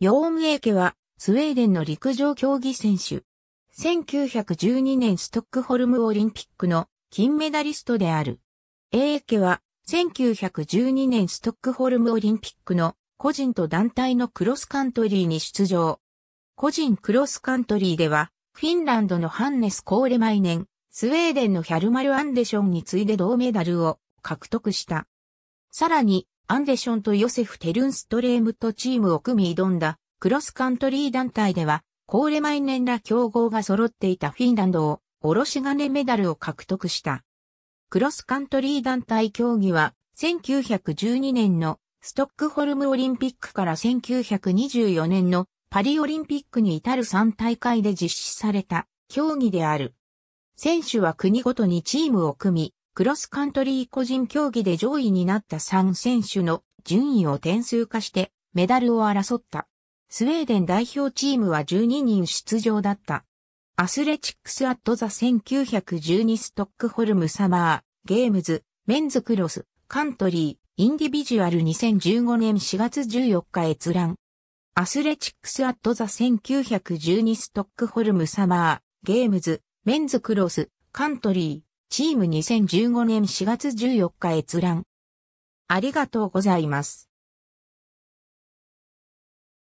ヨームエーケは、スウェーデンの陸上競技選手。1912年ストックホルムオリンピックの金メダリストである。エーケは、1912年ストックホルムオリンピックの個人と団体のクロスカントリーに出場。個人クロスカントリーでは、フィンランドのハンネス・コーレマイネン、スウェーデンのヒャルマル・アンデションに次いで銅メダルを獲得した。さらに、アンデションとヨセフ・テルンストレームとチームを組み挑んだクロスカントリー団体では、コーレマイネンら競合が揃っていたフィンランドを、おろし金メダルを獲得した。クロスカントリー団体競技は、1912年のストックホルムオリンピックから1924年のパリオリンピックに至る3大会で実施された競技である。選手は国ごとにチームを組み、クロスカントリー個人競技で上位になった3選手の順位を点数化してメダルを争った。スウェーデン代表チームは12人出場だった。アスレチックスアットザ1912ストックホルムサマー、ゲームズ、メンズクロス、カントリー、インディビジュアル2015年4月14日閲覧。アスレチックスアットザ1912ストックホルムサマー、ゲームズ、メンズクロス、カントリーチーム2015年4月14日閲覧。ありがとうございます。